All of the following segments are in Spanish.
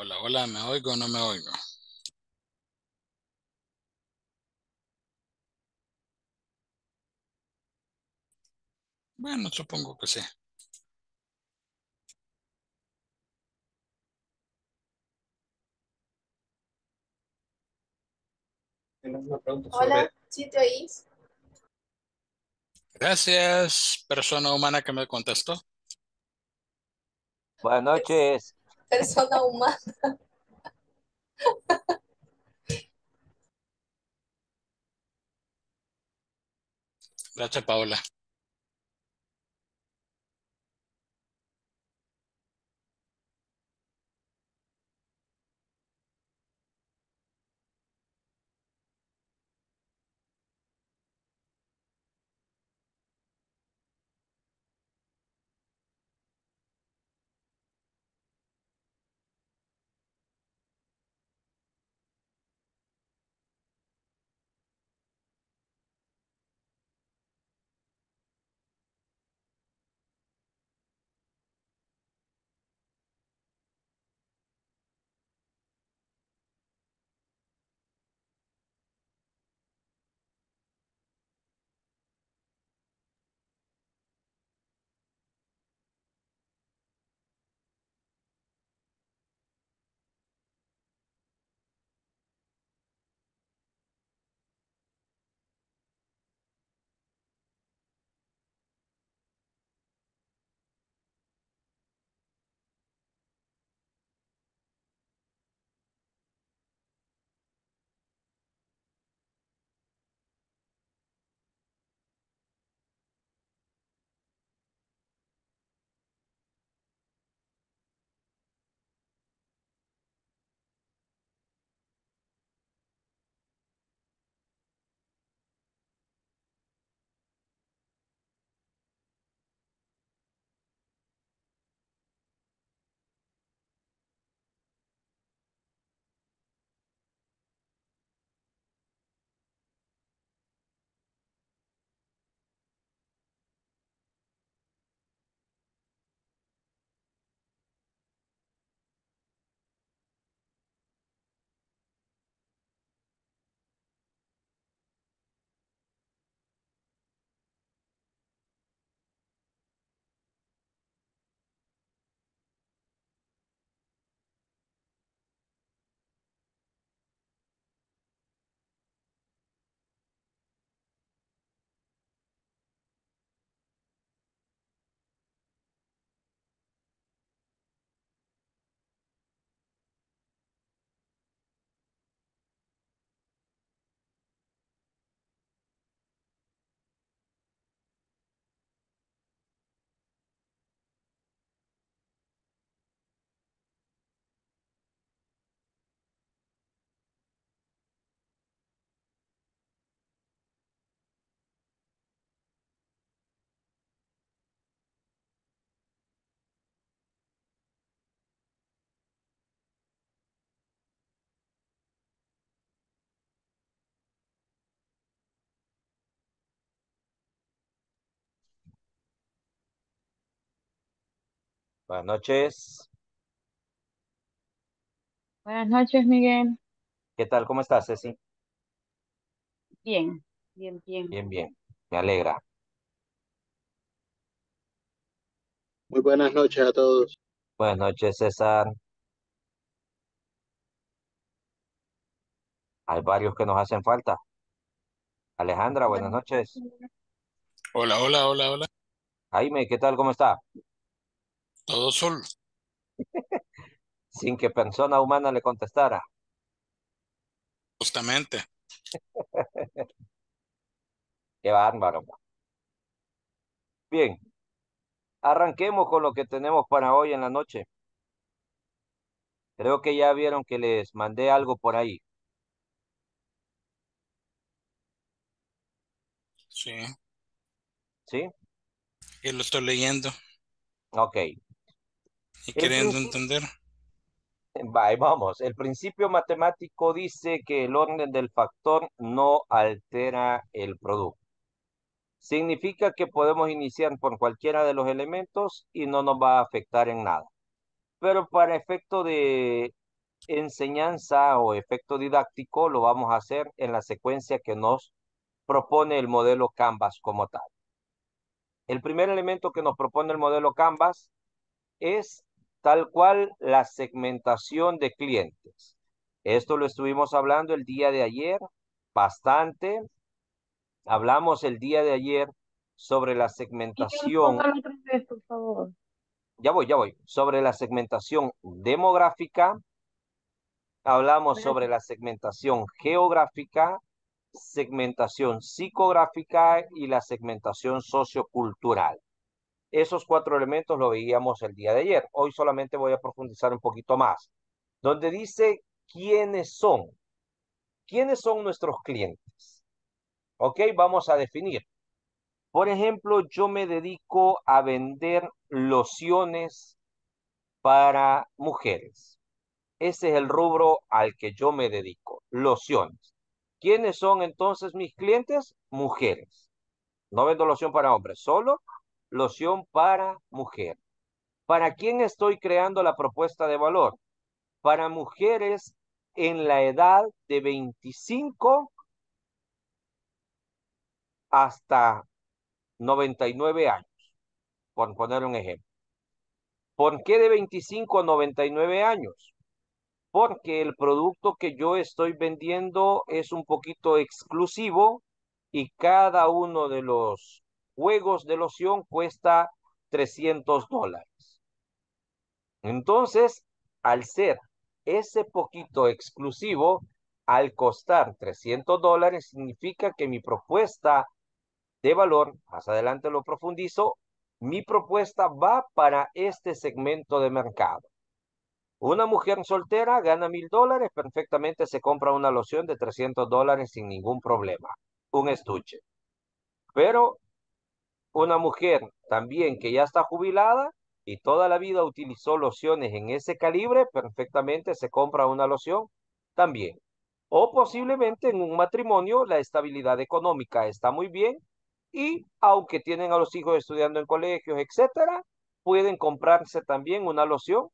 Hola, hola, ¿me oigo o no me oigo? Bueno, supongo que sí. Hola, ¿sí te oís? Gracias, persona humana que me contestó. Buenas noches persona humana. Gracias, Paola. Buenas noches. Buenas noches, Miguel. ¿Qué tal? ¿Cómo estás, Ceci? Bien, bien, bien. Bien, bien. Me alegra. Muy buenas noches a todos. Buenas noches, César. Hay varios que nos hacen falta. Alejandra, buenas noches. Hola, hola, hola, hola. Jaime, ¿qué tal? ¿Cómo está? Todo solo. Sin que persona humana le contestara. Justamente. Qué bárbaro. Bien. Arranquemos con lo que tenemos para hoy en la noche. Creo que ya vieron que les mandé algo por ahí. Sí. ¿Sí? Y lo estoy leyendo. Ok. Y queriendo entender. vamos. El principio matemático dice que el orden del factor no altera el producto. Significa que podemos iniciar por cualquiera de los elementos y no nos va a afectar en nada. Pero para efecto de enseñanza o efecto didáctico lo vamos a hacer en la secuencia que nos propone el modelo Canvas como tal. El primer elemento que nos propone el modelo Canvas es tal cual la segmentación de clientes. Esto lo estuvimos hablando el día de ayer, bastante. Hablamos el día de ayer sobre la segmentación. Ya voy, ya voy. Sobre la segmentación demográfica. Hablamos sobre la segmentación geográfica, segmentación psicográfica y la segmentación sociocultural. Esos cuatro elementos lo veíamos el día de ayer. Hoy solamente voy a profundizar un poquito más. Donde dice quiénes son. ¿Quiénes son nuestros clientes? Ok, vamos a definir. Por ejemplo, yo me dedico a vender lociones para mujeres. Ese es el rubro al que yo me dedico, lociones. ¿Quiénes son entonces mis clientes? Mujeres. No vendo loción para hombres, solo loción para mujer. ¿Para quién estoy creando la propuesta de valor? Para mujeres en la edad de 25 hasta 99 años, por poner un ejemplo. ¿Por qué de 25 a 99 años? Porque el producto que yo estoy vendiendo es un poquito exclusivo y cada uno de los juegos de loción cuesta 300 dólares. Entonces, al ser ese poquito exclusivo, al costar 300 dólares, significa que mi propuesta de valor, más adelante lo profundizo, mi propuesta va para este segmento de mercado. Una mujer soltera gana mil dólares, perfectamente se compra una loción de 300 dólares sin ningún problema, un estuche. Pero una mujer también que ya está jubilada y toda la vida utilizó lociones en ese calibre, perfectamente se compra una loción también. O posiblemente en un matrimonio la estabilidad económica está muy bien y aunque tienen a los hijos estudiando en colegios, etcétera, pueden comprarse también una loción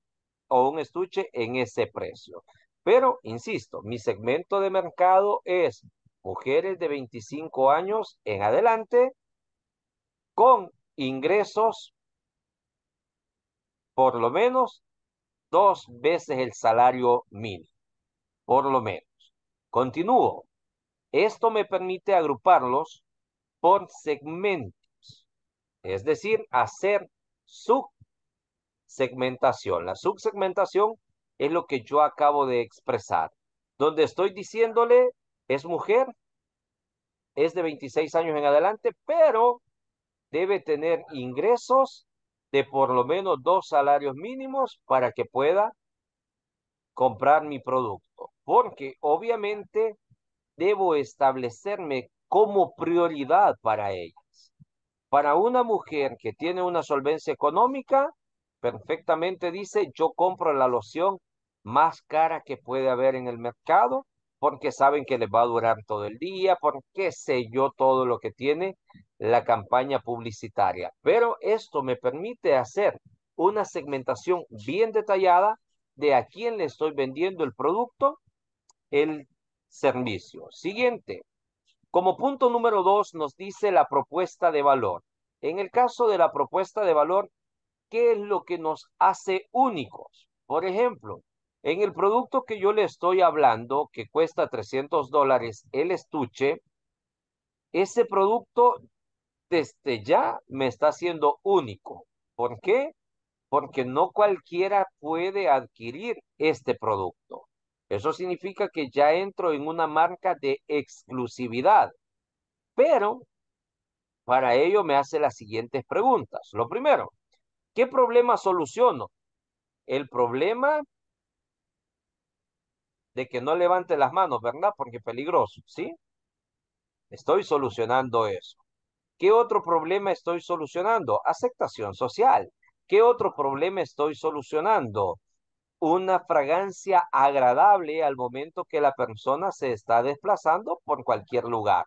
o un estuche en ese precio. Pero, insisto, mi segmento de mercado es mujeres de 25 años en adelante con ingresos por lo menos dos veces el salario mínimo, por lo menos. Continúo. Esto me permite agruparlos por segmentos, es decir, hacer subsegmentación. La subsegmentación es lo que yo acabo de expresar, donde estoy diciéndole es mujer, es de 26 años en adelante, pero debe tener ingresos de por lo menos dos salarios mínimos para que pueda comprar mi producto. Porque obviamente debo establecerme como prioridad para ellas. Para una mujer que tiene una solvencia económica, perfectamente dice, yo compro la loción más cara que puede haber en el mercado, porque saben que les va a durar todo el día, porque sé yo todo lo que tiene la campaña publicitaria. Pero esto me permite hacer una segmentación bien detallada de a quién le estoy vendiendo el producto, el servicio. Siguiente. Como punto número dos nos dice la propuesta de valor. En el caso de la propuesta de valor, ¿qué es lo que nos hace únicos? Por ejemplo, en el producto que yo le estoy hablando, que cuesta 300 dólares el estuche, ese producto este, ya me está haciendo único. ¿Por qué? Porque no cualquiera puede adquirir este producto. Eso significa que ya entro en una marca de exclusividad. Pero para ello me hace las siguientes preguntas. Lo primero, ¿qué problema soluciono? El problema de que no levante las manos, ¿verdad? Porque es peligroso, ¿sí? Estoy solucionando eso. ¿Qué otro problema estoy solucionando? Aceptación social. ¿Qué otro problema estoy solucionando? Una fragancia agradable al momento que la persona se está desplazando por cualquier lugar.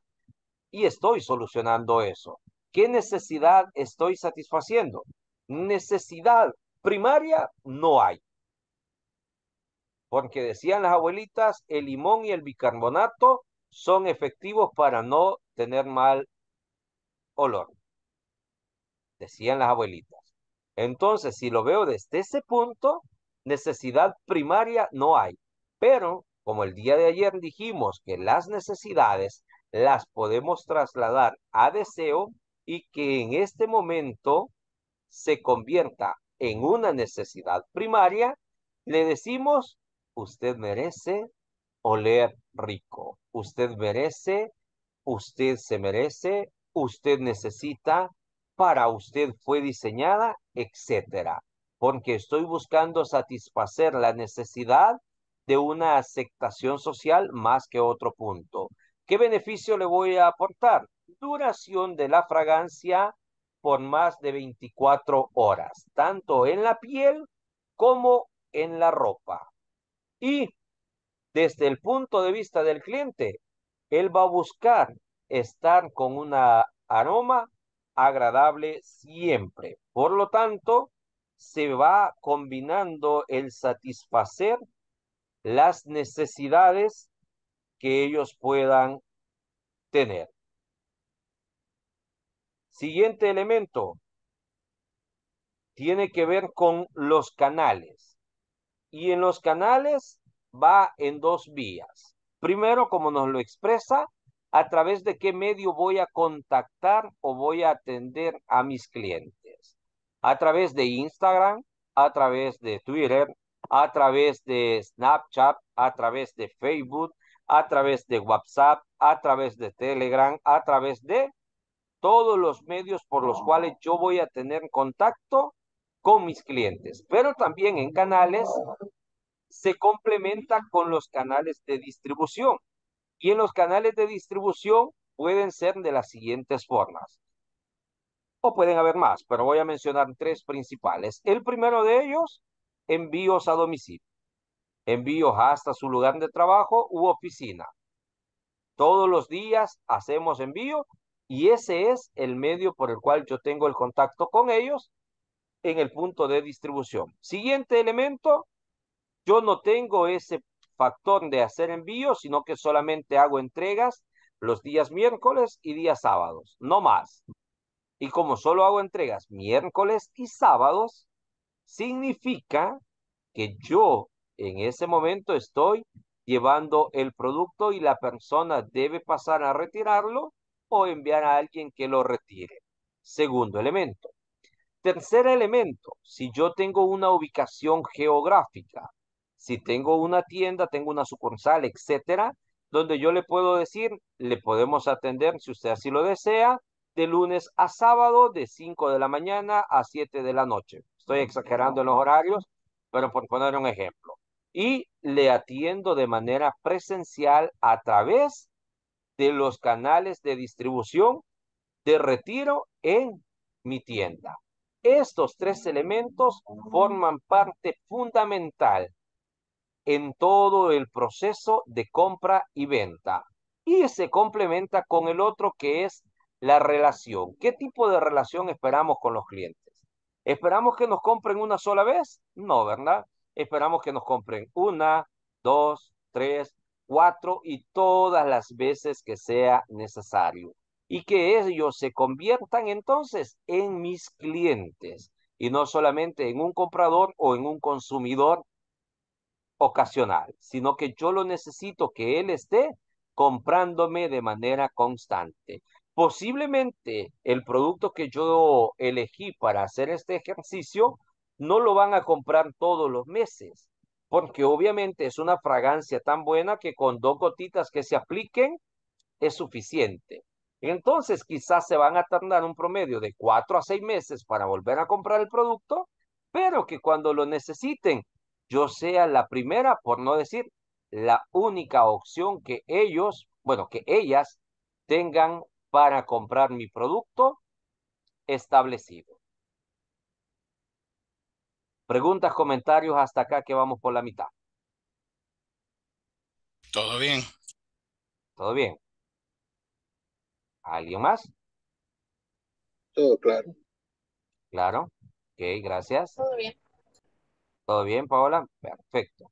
Y estoy solucionando eso. ¿Qué necesidad estoy satisfaciendo? Necesidad primaria no hay. Porque decían las abuelitas, el limón y el bicarbonato son efectivos para no tener mal olor, decían las abuelitas. Entonces, si lo veo desde ese punto, necesidad primaria no hay. Pero, como el día de ayer dijimos que las necesidades las podemos trasladar a deseo y que en este momento se convierta en una necesidad primaria, le decimos, usted merece oler rico, usted merece, usted se merece usted necesita, para usted fue diseñada, etcétera. Porque estoy buscando satisfacer la necesidad de una aceptación social más que otro punto. ¿Qué beneficio le voy a aportar? Duración de la fragancia por más de 24 horas, tanto en la piel como en la ropa. Y desde el punto de vista del cliente, él va a buscar estar con un aroma agradable siempre. Por lo tanto, se va combinando el satisfacer las necesidades que ellos puedan tener. Siguiente elemento tiene que ver con los canales. Y en los canales va en dos vías. Primero, como nos lo expresa, a través de qué medio voy a contactar o voy a atender a mis clientes. A través de Instagram, a través de Twitter, a través de Snapchat, a través de Facebook, a través de WhatsApp, a través de Telegram, a través de todos los medios por los cuales yo voy a tener contacto con mis clientes, pero también en canales se complementa con los canales de distribución. Y en los canales de distribución pueden ser de las siguientes formas. O pueden haber más, pero voy a mencionar tres principales. El primero de ellos, envíos a domicilio. Envíos hasta su lugar de trabajo u oficina. Todos los días hacemos envío y ese es el medio por el cual yo tengo el contacto con ellos en el punto de distribución. Siguiente elemento, yo no tengo ese factor de hacer envío, sino que solamente hago entregas los días miércoles y días sábados, no más. Y como solo hago entregas miércoles y sábados, significa que yo en ese momento estoy llevando el producto y la persona debe pasar a retirarlo o enviar a alguien que lo retire. Segundo elemento. Tercer elemento, si yo tengo una ubicación geográfica, si tengo una tienda, tengo una sucursal, etcétera, donde yo le puedo decir, le podemos atender si usted así lo desea, de lunes a sábado, de 5 de la mañana a 7 de la noche. Estoy exagerando en los horarios, pero por poner un ejemplo. Y le atiendo de manera presencial a través de los canales de distribución de retiro en mi tienda. Estos tres elementos forman parte fundamental en todo el proceso de compra y venta. Y se complementa con el otro que es la relación. ¿Qué tipo de relación esperamos con los clientes? ¿Esperamos que nos compren una sola vez? No, ¿verdad? Esperamos que nos compren una, dos, tres, cuatro y todas las veces que sea necesario. Y que ellos se conviertan entonces en mis clientes y no solamente en un comprador o en un consumidor ocasional, sino que yo lo necesito que Él esté comprándome de manera constante. Posiblemente el producto que yo elegí para hacer este ejercicio no lo van a comprar todos los meses, porque obviamente es una fragancia tan buena que con dos gotitas que se apliquen es suficiente. Entonces quizás se van a tardar un promedio de cuatro a seis meses para volver a comprar el producto, pero que cuando lo necesiten yo sea la primera, por no decir la única opción que ellos, bueno, que ellas tengan para comprar mi producto establecido. Preguntas, comentarios hasta acá que vamos por la mitad. Todo bien. Todo bien. ¿Alguien más? Todo claro. Claro. Ok, gracias. Todo bien. ¿Todo bien, Paola? Perfecto.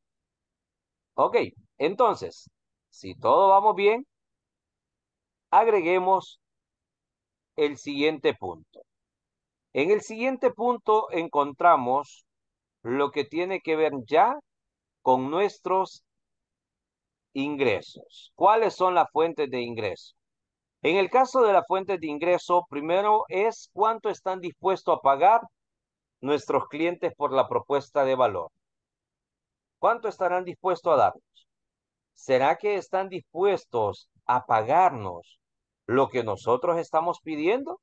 Ok, entonces, si todo vamos bien, agreguemos el siguiente punto. En el siguiente punto encontramos lo que tiene que ver ya con nuestros ingresos. ¿Cuáles son las fuentes de ingreso? En el caso de las fuentes de ingreso, primero es cuánto están dispuestos a pagar nuestros clientes por la propuesta de valor. ¿Cuánto estarán dispuestos a darnos? ¿Será que están dispuestos a pagarnos lo que nosotros estamos pidiendo?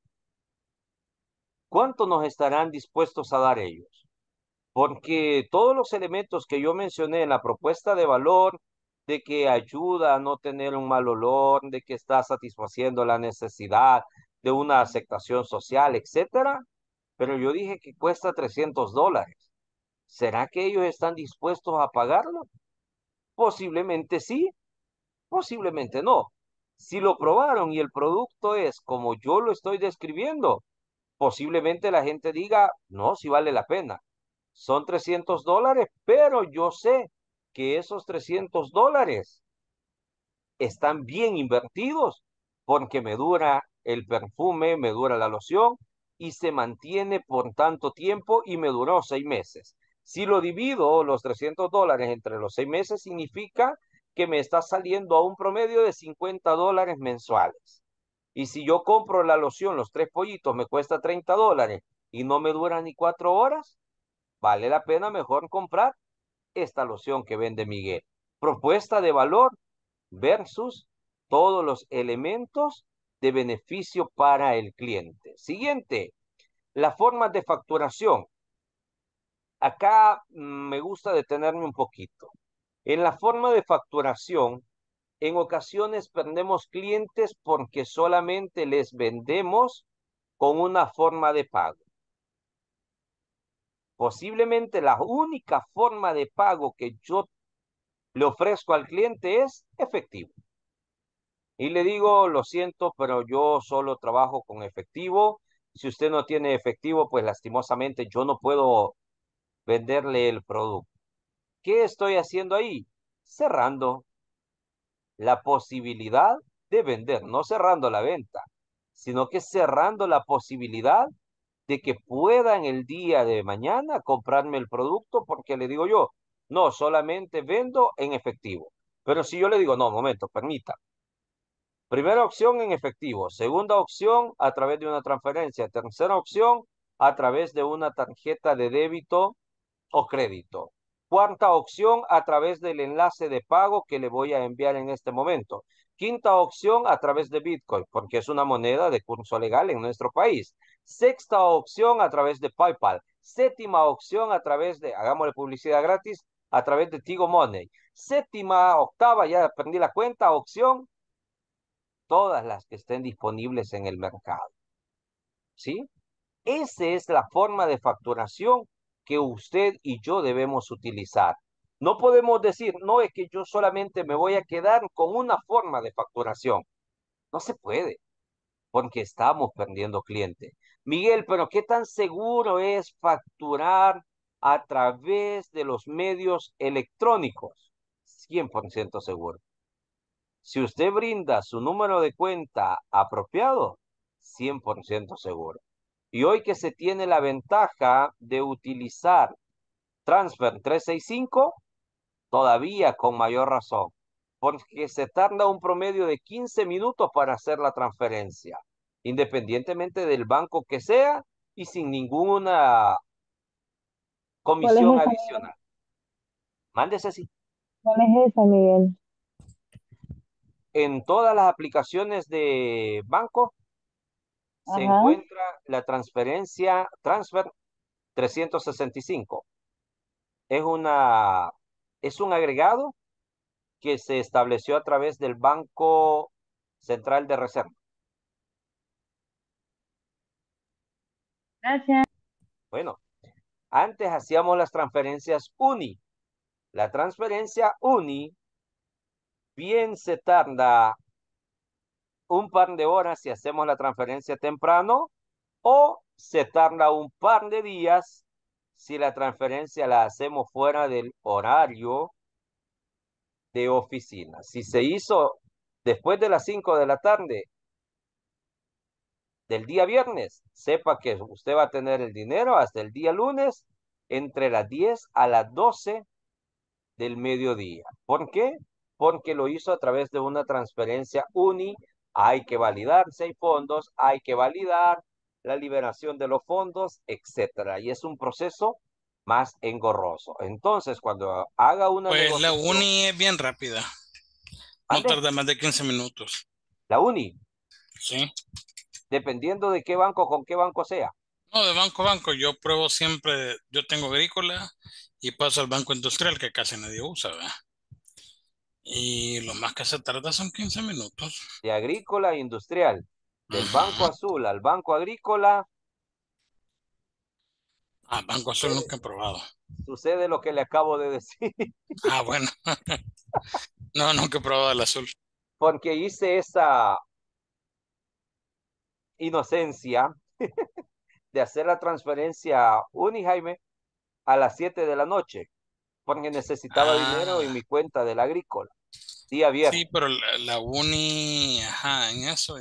¿Cuánto nos estarán dispuestos a dar ellos? Porque todos los elementos que yo mencioné en la propuesta de valor, de que ayuda a no tener un mal olor, de que está satisfaciendo la necesidad de una aceptación social, etcétera, pero yo dije que cuesta 300 dólares. ¿Será que ellos están dispuestos a pagarlo? Posiblemente sí, posiblemente no. Si lo probaron y el producto es como yo lo estoy describiendo, posiblemente la gente diga, no, si vale la pena. Son 300 dólares, pero yo sé que esos 300 dólares están bien invertidos porque me dura el perfume, me dura la loción, y se mantiene por tanto tiempo y me duró seis meses. Si lo divido los 300 dólares entre los seis meses, significa que me está saliendo a un promedio de 50 dólares mensuales. Y si yo compro la loción, los tres pollitos, me cuesta 30 dólares y no me dura ni cuatro horas, vale la pena mejor comprar esta loción que vende Miguel. Propuesta de valor versus todos los elementos de beneficio para el cliente. Siguiente, la forma de facturación. Acá mm, me gusta detenerme un poquito. En la forma de facturación, en ocasiones perdemos clientes porque solamente les vendemos con una forma de pago. Posiblemente la única forma de pago que yo le ofrezco al cliente es efectivo. Y le digo, lo siento, pero yo solo trabajo con efectivo. Si usted no tiene efectivo, pues lastimosamente yo no puedo venderle el producto. ¿Qué estoy haciendo ahí? Cerrando la posibilidad de vender, no cerrando la venta, sino que cerrando la posibilidad de que puedan el día de mañana comprarme el producto porque le digo yo, no, solamente vendo en efectivo. Pero si yo le digo, no, momento, permítame, Primera opción en efectivo, segunda opción a través de una transferencia, tercera opción a través de una tarjeta de débito o crédito. Cuarta opción a través del enlace de pago que le voy a enviar en este momento. Quinta opción a través de Bitcoin, porque es una moneda de curso legal en nuestro país. Sexta opción a través de PayPal. Séptima opción a través de, hagámosle publicidad gratis, a través de Tigo Money. Séptima, octava, ya aprendí la cuenta, opción todas las que estén disponibles en el mercado. ¿Sí? Esa es la forma de facturación que usted y yo debemos utilizar. No podemos decir, no es que yo solamente me voy a quedar con una forma de facturación. No se puede, porque estamos perdiendo clientes. Miguel, pero ¿qué tan seguro es facturar a través de los medios electrónicos? 100% seguro. Si usted brinda su número de cuenta apropiado, 100% seguro. Y hoy que se tiene la ventaja de utilizar Transfer 365, todavía con mayor razón, porque se tarda un promedio de 15 minutos para hacer la transferencia, independientemente del banco que sea y sin ninguna comisión adicional. Mándese así. ¿Cuál es esa, Miguel? en todas las aplicaciones de banco se encuentra la transferencia Transfer 365. Es una es un agregado que se estableció a través del Banco Central de Reserva. Gracias. Bueno, antes hacíamos las transferencias UNI. La transferencia UNI bien se tarda un par de horas si hacemos la transferencia temprano o se tarda un par de días si la transferencia la hacemos fuera del horario de oficina. Si se hizo después de las 5 de la tarde del día viernes, sepa que usted va a tener el dinero hasta el día lunes entre las 10 a las 12 del mediodía. ¿Por qué? porque lo hizo a través de una transferencia UNI. Hay que validar seis fondos, hay que validar la liberación de los fondos, etcétera. Y es un proceso más engorroso. Entonces, cuando haga una. Pues la UNI es bien rápida. No tarda más de 15 minutos. ¿La UNI? Sí. Dependiendo de qué banco, con qué banco sea. No, de banco a banco. Yo pruebo siempre, yo tengo agrícola y paso al banco industrial que casi nadie usa, ¿verdad? Y lo más que se tarda son 15 minutos. De agrícola e industrial. Del Banco Azul al Banco Agrícola. Ah, Banco Azul eh, nunca he probado. Sucede lo que le acabo de decir. Ah, bueno. no, nunca he probado el azul. Porque hice esa inocencia de hacer la transferencia Uni Jaime a las 7 de la noche porque necesitaba dinero y ah. mi cuenta del agrícola. sí Sí, pero la, uni, ajá, en eso.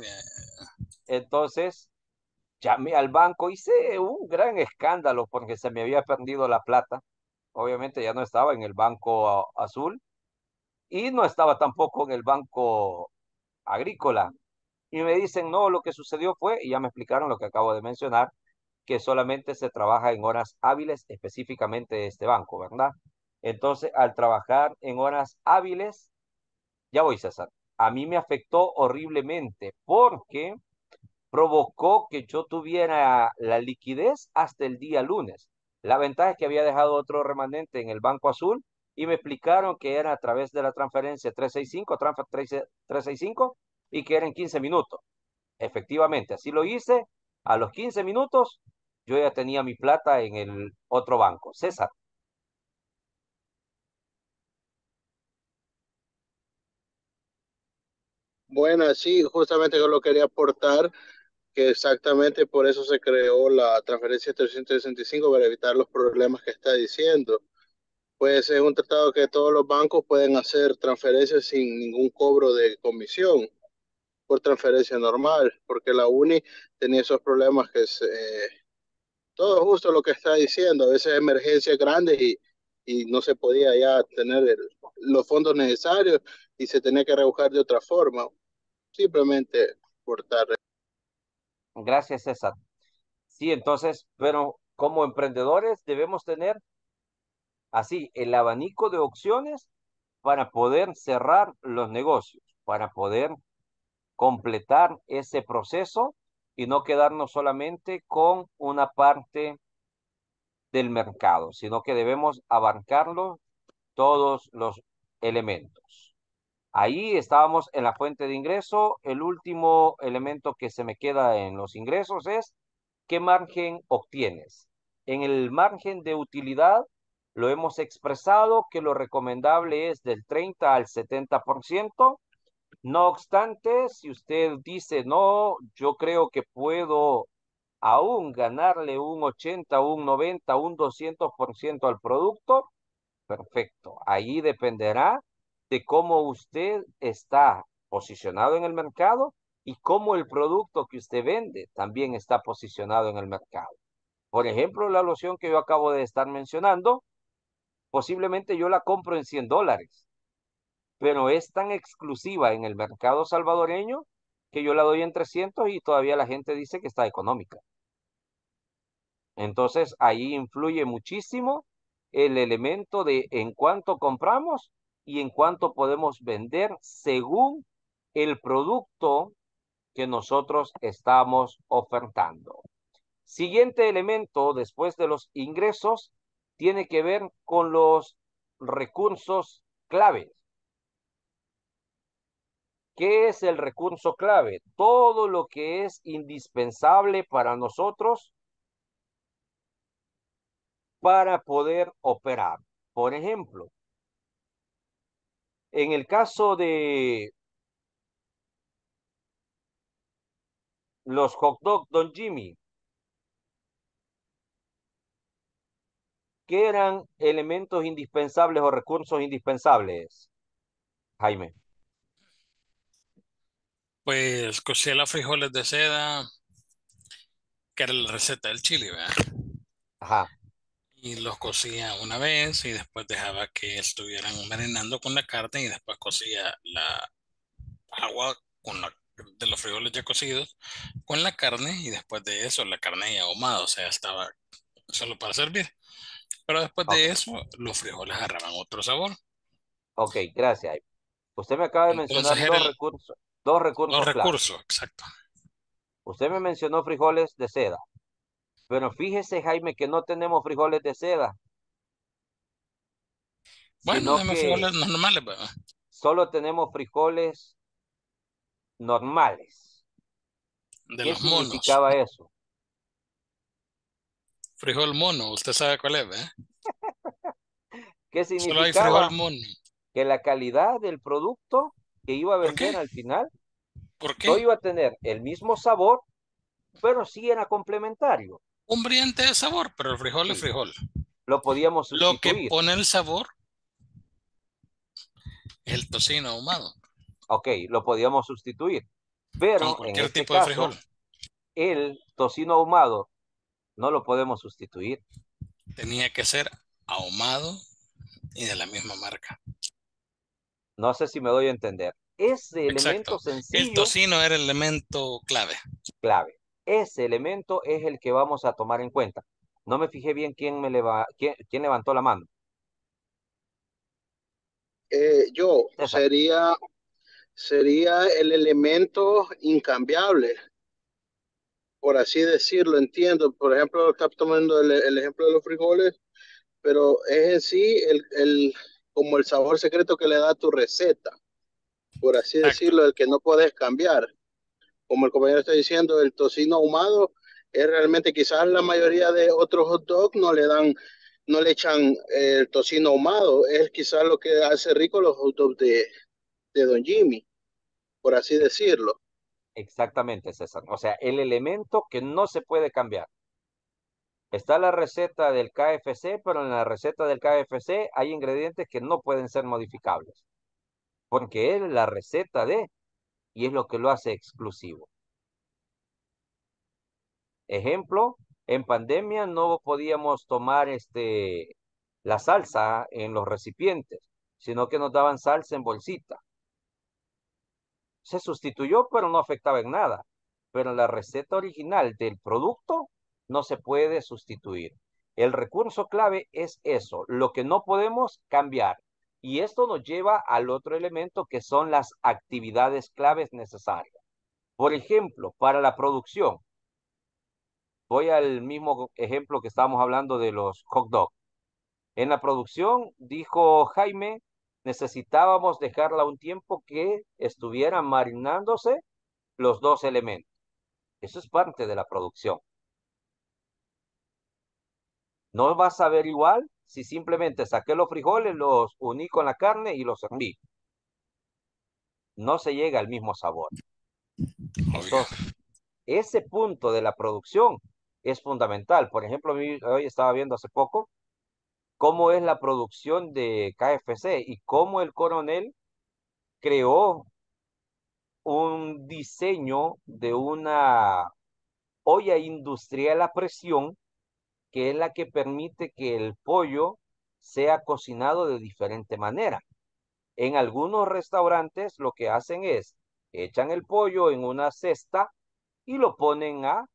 Entonces, llamé al banco, hice un gran escándalo porque se me había perdido la plata. Obviamente ya no estaba en el banco azul y no estaba tampoco en el banco agrícola. Y me dicen, no, lo que sucedió fue, y ya me explicaron lo que acabo de mencionar, que solamente se trabaja en horas hábiles específicamente de este banco, ¿verdad? Entonces, al trabajar en horas hábiles, ya voy, César, a mí me afectó horriblemente porque provocó que yo tuviera la liquidez hasta el día lunes. La ventaja es que había dejado otro remanente en el Banco Azul y me explicaron que era a través de la transferencia 365, transfer 365 y que era en 15 minutos. Efectivamente, así lo hice. A los 15 minutos yo ya tenía mi plata en el otro banco. César, Bueno, sí, justamente yo lo quería aportar, que exactamente por eso se creó la transferencia 365 para evitar los problemas que está diciendo. Pues es un tratado que todos los bancos pueden hacer transferencias sin ningún cobro de comisión por transferencia normal, porque la UNI tenía esos problemas que es eh, todo justo lo que está diciendo, a veces emergencias grandes y, y no se podía ya tener los fondos necesarios y se tenía que rebuscar de otra forma simplemente cortar. Gracias, César. Sí, entonces, pero como emprendedores debemos tener así el abanico de opciones para poder cerrar los negocios, para poder completar ese proceso y no quedarnos solamente con una parte del mercado, sino que debemos abarcarlo todos los elementos. Ahí estábamos en la fuente de ingreso. El último elemento que se me queda en los ingresos es qué margen obtienes. En el margen de utilidad lo hemos expresado que lo recomendable es del 30 al 70%. No obstante, si usted dice, no, yo creo que puedo aún ganarle un 80, un 90, un 200% al producto, perfecto. Ahí dependerá de cómo usted está posicionado en el mercado y cómo el producto que usted vende también está posicionado en el mercado. Por ejemplo, la loción que yo acabo de estar mencionando, posiblemente yo la compro en 100 dólares, pero es tan exclusiva en el mercado salvadoreño que yo la doy en 300 y todavía la gente dice que está económica. Entonces ahí influye muchísimo el elemento de en cuánto compramos y en cuánto podemos vender según el producto que nosotros estamos ofertando. Siguiente elemento después de los ingresos tiene que ver con los recursos clave. ¿Qué es el recurso clave? Todo lo que es indispensable para nosotros para poder operar. Por ejemplo, en el caso de los hot dog Don Jimmy, ¿qué eran elementos indispensables o recursos indispensables, Jaime? Pues las frijoles de seda, que era la receta del chile, ¿verdad? Ajá y los cocía una vez y después dejaba que estuvieran marinando con la carne y después cocía la agua con la, de los frijoles ya cocidos con la carne y después de eso la carne ya ahumada, o sea, estaba solo para servir. Pero después de eso los frijoles agarraban otro sabor. Ok, gracias. Usted me acaba de mencionar dos, recursos, dos recursos. exacto. Usted me mencionó frijoles de seda. Pero fíjese, Jaime, que no tenemos frijoles de seda. Bueno, tenemos frijoles normales, pues. Solo tenemos frijoles normales. De ¿Qué los significaba eso? Frijol mono, usted sabe cuál es, ¿eh? ¿Qué significaba? hay frijol mono. Que la calidad del producto que iba a vender al final no iba a tener el mismo sabor, pero sí era complementario un brillante de sabor, pero el frijol es frijol. Lo podíamos Lo que pone el sabor el tocino ahumado. Ok, lo podíamos sustituir. Pero en este tipo de el tocino ahumado no lo podemos sustituir. Tenía que ser ahumado y de la misma marca. No sé si me doy a entender. Ese elemento sencillo. El tocino era el elemento clave. Clave. Ese elemento es el que vamos a tomar en cuenta. No me fijé bien quién, me levantó la mano. Eh, yo sería el elemento incambiable, por así decirlo, entiendo. Por ejemplo, está tomando el, ejemplo de los frijoles, pero es en sí el, el, como el sabor secreto que le da tu receta, por así decirlo, el que no puedes cambiar como el compañero está diciendo, el tocino ahumado es realmente quizás la mayoría de otros hot dogs no le dan, no le echan eh, el tocino ahumado, es quizás lo que hace rico los hot dogs de, de Don Jimmy, por así decirlo. Exactamente, César. O sea, el elemento que no se puede cambiar. Está la receta del KFC, pero en la receta del KFC hay ingredientes que no pueden ser modificables, porque es la receta de y es lo que lo hace exclusivo. Ejemplo, en pandemia no podíamos tomar este, la salsa en los recipientes, sino que nos daban salsa en bolsita. Se sustituyó, pero no afectaba en nada. Pero la receta original del producto no se puede sustituir. El recurso clave es eso, lo que no podemos cambiar. Y esto nos lleva al otro elemento que son las actividades claves necesarias. Por ejemplo, para la producción, voy al mismo ejemplo que estábamos hablando de los hot dogs. En la producción, dijo Jaime, necesitábamos dejarla un tiempo que estuvieran marinándose los dos elementos. Eso es parte de la producción. No vas a ver igual si simplemente saqué los frijoles, los uní con la carne y los serví. No se llega al mismo sabor. Entonces, ese punto de la producción es fundamental. Por ejemplo, hoy estaba viendo hace poco cómo es la producción de KFC y cómo el coronel creó un diseño de una olla industrial a presión que es la que permite que el pollo sea cocinado de diferente manera. En algunos restaurantes lo que hacen es echan el pollo en una cesta y lo ponen a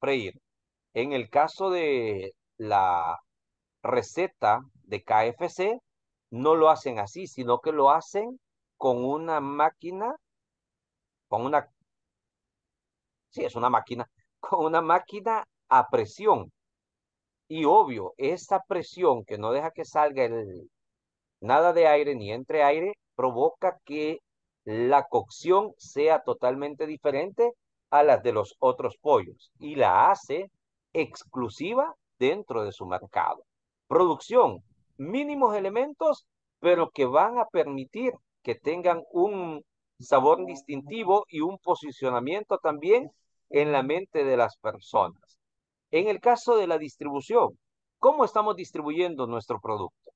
freír. En el caso de la receta de KFC, no lo hacen así, sino que lo hacen con una máquina, con una, sí, es una máquina, con una máquina a presión. Y obvio, esa presión que no deja que salga nada de aire ni entre aire provoca que la cocción sea totalmente diferente a la de los otros pollos y la hace exclusiva dentro de su mercado. Producción, mínimos elementos, pero que van a permitir que tengan un sabor distintivo y un posicionamiento también en la mente de las personas. En el caso de la distribución, ¿cómo estamos distribuyendo nuestro producto?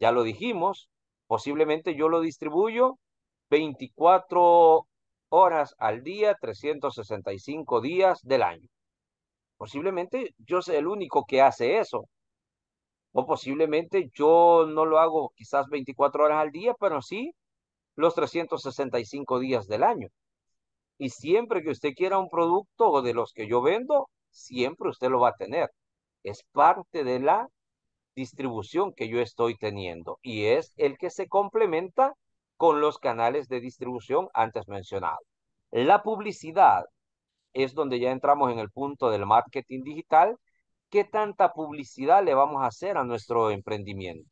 Ya lo dijimos, posiblemente yo lo distribuyo 24 horas al día, 365 días del año. Posiblemente yo sea el único que hace eso. O posiblemente yo no lo hago quizás 24 horas al día, pero sí los 365 días del año. Y siempre que usted quiera un producto o de los que yo vendo, siempre usted lo va a tener. Es parte de la distribución que yo estoy teniendo y es el que se complementa con los canales de distribución antes mencionados. La publicidad es donde ya entramos en el punto del marketing digital. ¿Qué tanta publicidad le vamos a hacer a nuestro emprendimiento?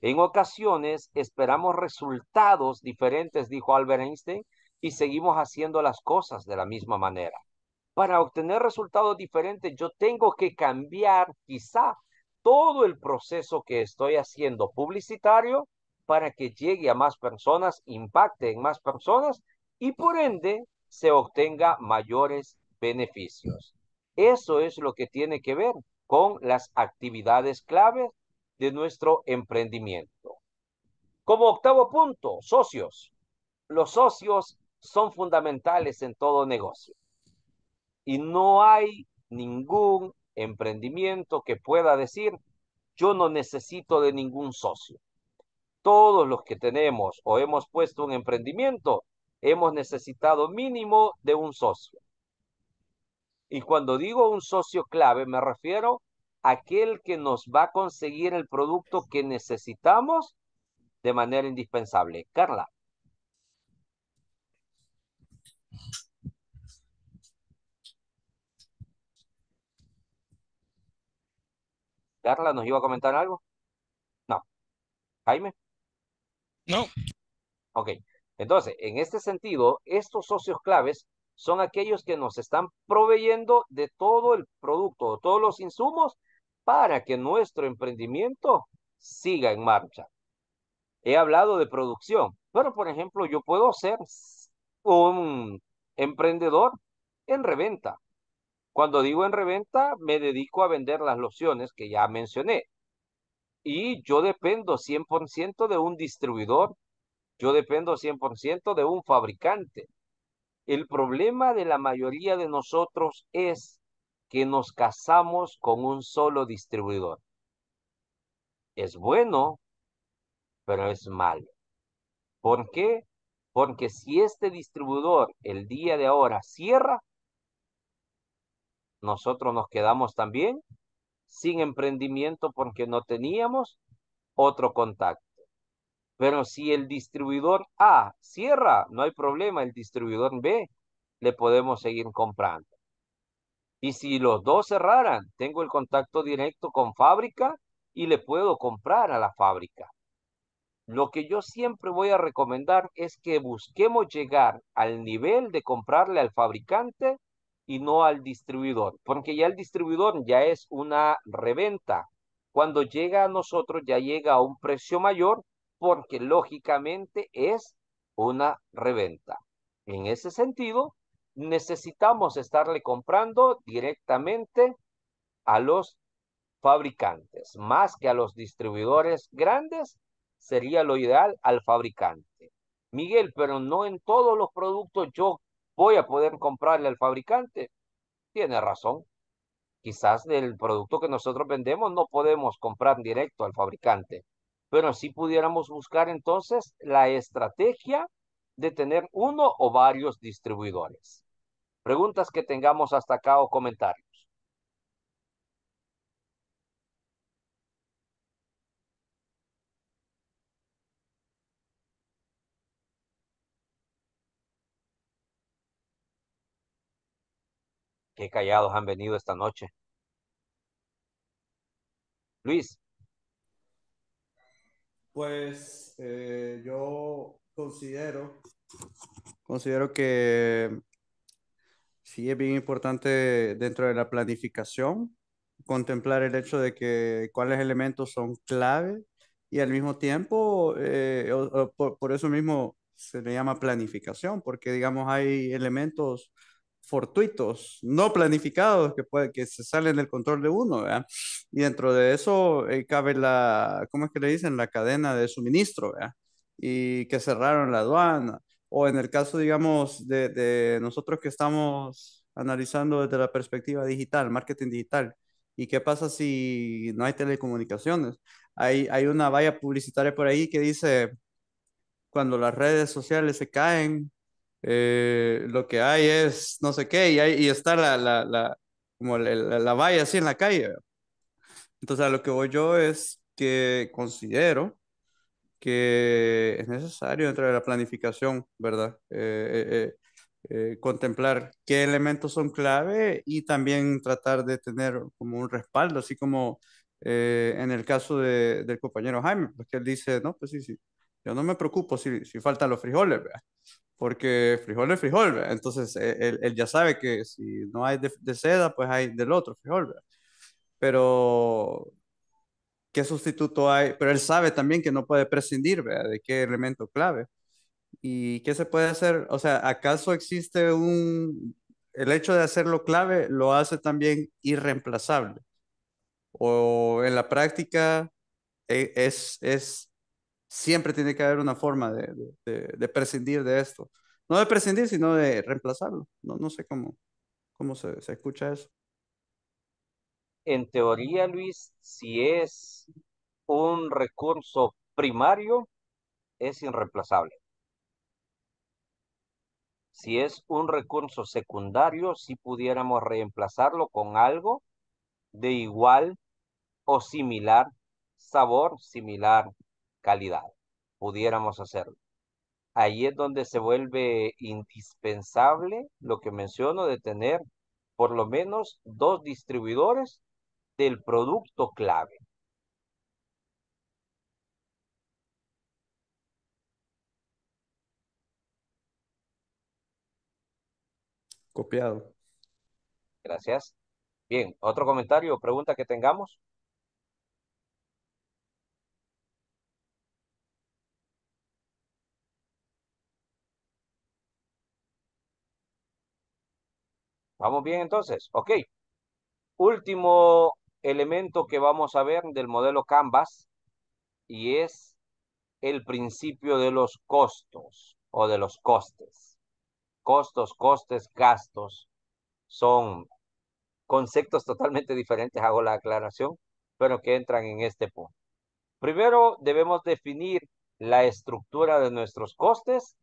En ocasiones esperamos resultados diferentes, dijo Albert Einstein, y seguimos haciendo las cosas de la misma manera para obtener resultados diferentes, yo tengo que cambiar quizá todo el proceso que estoy haciendo publicitario para que llegue a más personas, impacte en más personas y por ende se obtenga mayores beneficios. Eso es lo que tiene que ver con las actividades clave de nuestro emprendimiento. Como octavo punto, socios. Los socios son fundamentales en todo negocio. Y no hay ningún emprendimiento que pueda decir, yo no necesito de ningún socio. Todos los que tenemos o hemos puesto un emprendimiento, hemos necesitado mínimo de un socio. Y cuando digo un socio clave, me refiero a aquel que nos va a conseguir el producto que necesitamos de manera indispensable. Carla. Carla, ¿nos iba a comentar algo? No. Jaime. No. Ok. Entonces, en este sentido, estos socios claves son aquellos que nos están proveyendo de todo el producto, todos los insumos para que nuestro emprendimiento siga en marcha. He hablado de producción, pero por ejemplo, yo puedo ser un emprendedor en reventa. Cuando digo en reventa, me dedico a vender las lociones que ya mencioné. Y yo dependo 100% de un distribuidor, yo dependo 100% de un fabricante. El problema de la mayoría de nosotros es que nos casamos con un solo distribuidor. Es bueno, pero es malo. ¿Por qué? Porque si este distribuidor el día de ahora cierra, nosotros nos quedamos también sin emprendimiento porque no teníamos otro contacto. Pero si el distribuidor A cierra, no hay problema, el distribuidor B le podemos seguir comprando. Y si los dos cerraran, tengo el contacto directo con fábrica y le puedo comprar a la fábrica. Lo que yo siempre voy a recomendar es que busquemos llegar al nivel de comprarle al fabricante y no al distribuidor, porque ya el distribuidor ya es una reventa. Cuando llega a nosotros ya llega a un precio mayor porque lógicamente es una reventa. En ese sentido, necesitamos estarle comprando directamente a los fabricantes, más que a los distribuidores grandes, sería lo ideal al fabricante. Miguel, pero no en todos los productos yo voy a poder comprarle al fabricante. Tiene razón. Quizás del producto que nosotros vendemos no podemos comprar directo al fabricante, pero sí pudiéramos buscar entonces la estrategia de tener uno o varios distribuidores. Preguntas que tengamos hasta acá o comentarios. callados han venido esta noche. Luis. Pues eh, yo considero, considero que sí es bien importante dentro de la planificación contemplar el hecho de que cuáles elementos son clave y al mismo tiempo, eh, por, eso mismo se le llama planificación, porque digamos hay elementos fortuitos, no planificados, que, puede, que se salen del control de uno, Y dentro de eso eh, cabe la, ¿cómo es que le dicen? La cadena de suministro, ¿verdad? Y que cerraron la aduana. O en el caso, digamos, de, de nosotros que estamos analizando desde la perspectiva digital, marketing digital, ¿Y qué pasa si no hay telecomunicaciones? Hay, hay una valla publicitaria por ahí que dice, cuando las redes sociales se caen, eh, lo que hay es no sé qué, y, hay, está la, la, la como la, la, valla así en la calle. Entonces, a lo que voy yo es que considero que es necesario dentro de la planificación, ¿verdad? Eh, eh, contemplar qué elementos son clave y también tratar de tener como un respaldo, así como en el caso de, del compañero Jaime, porque pues, él dice, no, pues sí, sí, yo no me preocupo si, si faltan los frijoles, ¿verdad? porque frijol es frijol, entonces e, él, ya sabe que si no hay de, seda, pues hay del otro frijol, pero qué sustituto hay, pero él sabe también que no puede prescindir ¿verdad? de qué elemento clave. ¿Y qué se puede hacer? O sea, ¿acaso existe un... El hecho de hacerlo clave lo hace también irreemplazable? ¿O en la práctica e, es, es siempre tiene que haber una forma de, prescindir de esto. No de prescindir, sino de reemplazarlo. No, no sé cómo, cómo se, se escucha eso. En teoría, Luis, si es un recurso primario, es irreemplazable. Si es un recurso secundario, si pudiéramos reemplazarlo con algo de igual o similar sabor, similar calidad. Pudiéramos hacerlo. Ahí es donde se vuelve indispensable lo que menciono de tener por lo menos dos distribuidores del producto clave. Copiado. Gracias. Bien, otro comentario o pregunta que tengamos. ¿Vamos bien entonces? Ok. Último elemento que vamos a ver del modelo Canvas y es el principio de los costos o de los costes. Costos, costes, gastos son conceptos totalmente diferentes, hago la aclaración, pero que entran en este punto. Primero debemos definir la estructura de nuestros costes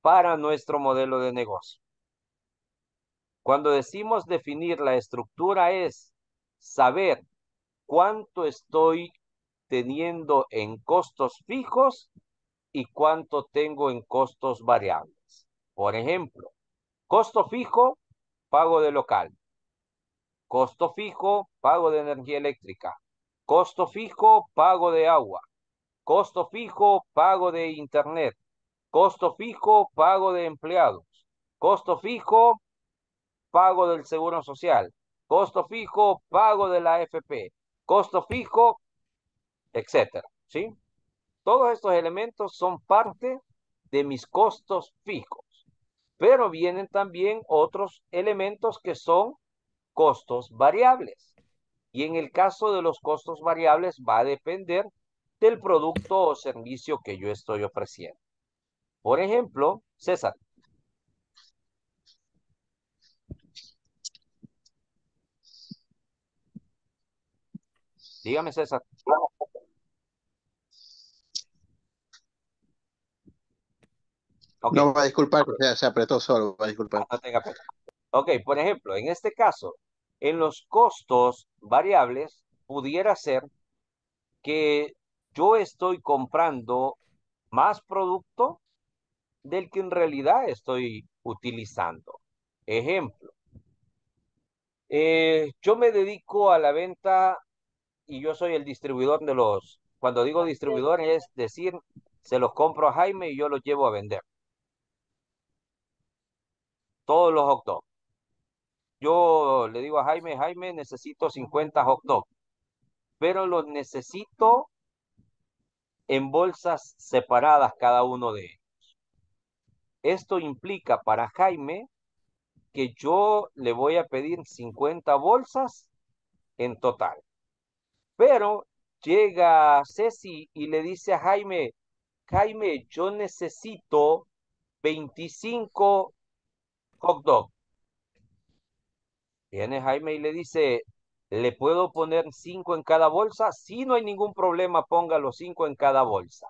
para nuestro modelo de negocio. Cuando decimos definir, la estructura es saber cuánto estoy teniendo en costos fijos y cuánto tengo en costos variables. Por ejemplo, costo fijo, pago de local. Costo fijo, pago de energía eléctrica. Costo fijo, pago de agua. Costo fijo, pago de internet. Costo fijo, pago de empleados. Costo fijo, pago del seguro social, costo fijo, pago de la AFP, costo fijo, etcétera, ¿sí? Todos estos elementos son parte de mis costos fijos, pero vienen también otros elementos que son costos variables. Y en el caso de los costos variables va a depender del producto o servicio que yo estoy ofreciendo. Por ejemplo, César, Dígame, César. No va a disculpar, se, apretó solo, va a disculpar. Ah, ok, por ejemplo, en este caso, en los costos variables, pudiera ser que yo estoy comprando más producto del que en realidad estoy utilizando. Ejemplo, eh, yo me dedico a la venta y yo soy el distribuidor de los, cuando digo distribuidor es decir, se los compro a Jaime y yo los llevo a vender. Todos los hot Yo le digo a Jaime, Jaime, necesito 50 hot pero los necesito en bolsas separadas cada uno de ellos. Esto implica para Jaime que yo le voy a pedir 50 bolsas en total. Pero llega Ceci y le dice a Jaime, Jaime, yo necesito 25 hot dog. Viene Jaime y le dice, ¿le puedo poner 5 en cada bolsa? Si no hay ningún problema, ponga los 5 en cada bolsa.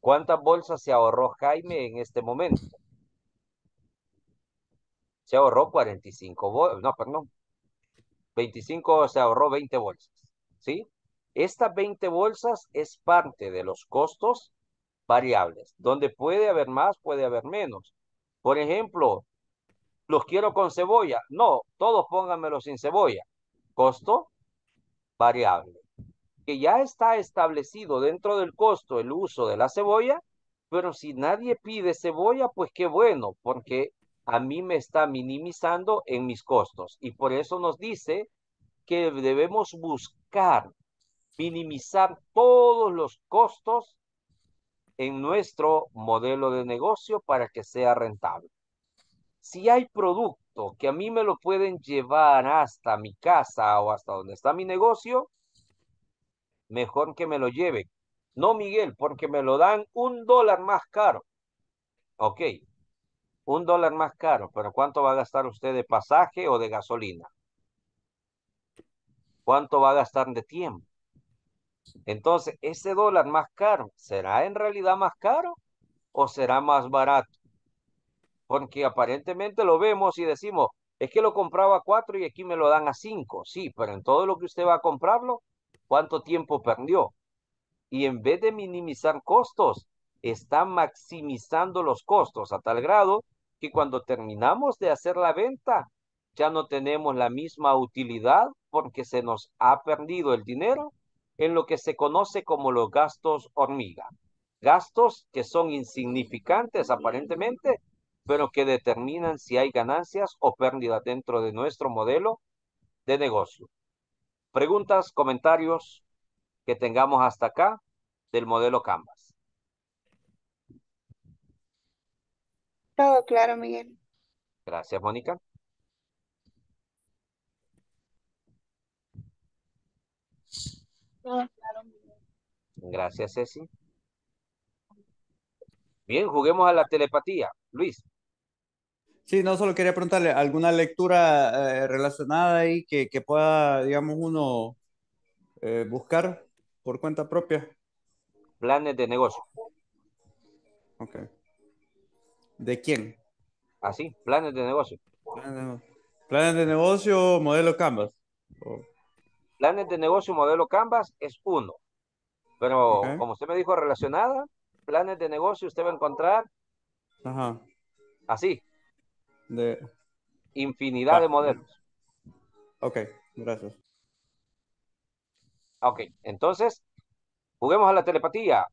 ¿Cuántas bolsas se ahorró Jaime en este momento? Se ahorró 45 bolsas, no, perdón. 25 se ahorró 20 bolsas. ¿sí? Estas 20 bolsas es parte de los costos variables, donde puede haber más, puede haber menos. Por ejemplo, los quiero con cebolla. No, todos pónganmelo sin cebolla. Costo variable. Que ya está establecido dentro del costo el uso de la cebolla, pero si nadie pide cebolla, pues qué bueno, porque a mí me está minimizando en mis costos. Y por eso nos dice que debemos buscar minimizar todos los costos en nuestro modelo de negocio para que sea rentable. Si hay producto que a mí me lo pueden llevar hasta mi casa o hasta donde está mi negocio, mejor que me lo lleven. No, Miguel, porque me lo dan un dólar más caro. Ok, un dólar más caro, pero ¿cuánto va a gastar usted de pasaje o de gasolina? ¿Cuánto va a gastar de tiempo? Entonces, ese dólar más caro, ¿será en realidad más caro o será más barato? Porque aparentemente lo vemos y decimos, es que lo compraba a cuatro y aquí me lo dan a cinco. Sí, pero en todo lo que usted va a comprarlo, ¿cuánto tiempo perdió? Y en vez de minimizar costos, está maximizando los costos a tal grado que cuando terminamos de hacer la venta, ya no tenemos la misma utilidad porque se nos ha perdido el dinero en lo que se conoce como los gastos hormiga. Gastos que son insignificantes aparentemente, pero que determinan si hay ganancias o pérdidas dentro de nuestro modelo de negocio. Preguntas, comentarios que tengamos hasta acá del modelo Canvas. Todo claro, Miguel. Gracias, Mónica. Gracias, Ceci. Bien, juguemos a la telepatía. Luis. Sí, no, solo quería preguntarle alguna lectura eh, relacionada ahí que, pueda, digamos, uno eh, buscar por cuenta propia. Planes de negocio. Ok. ¿De quién? Así, ah, planes de negocio. Planes de, planes de negocio, modelo Canvas. Planes de negocio modelo Canvas es uno. Pero como usted me dijo relacionada, planes de negocio usted va a encontrar Ajá. así. De... Infinidad de ah, modelos. Ok, gracias. Ok, entonces, juguemos a la telepatía.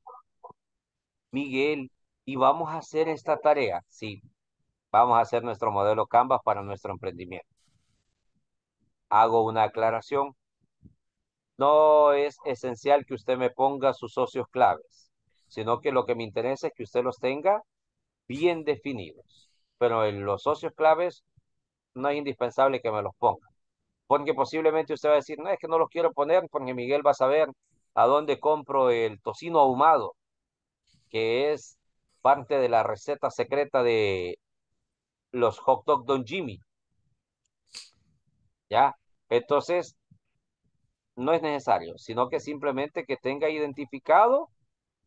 Miguel, y vamos a hacer esta tarea. Sí, vamos a hacer nuestro modelo Canvas para nuestro emprendimiento. Hago una aclaración no es esencial que usted me ponga sus socios claves, sino que lo que me interesa es que usted los tenga bien definidos. Pero en los socios claves no es indispensable que me los ponga, porque posiblemente usted va a decir, no, es que no los quiero poner porque Miguel va a saber a dónde compro el tocino ahumado, que es parte de la receta secreta de los hot dog Don Jimmy. ¿Ya? Entonces, no es necesario, sino que simplemente que tenga identificado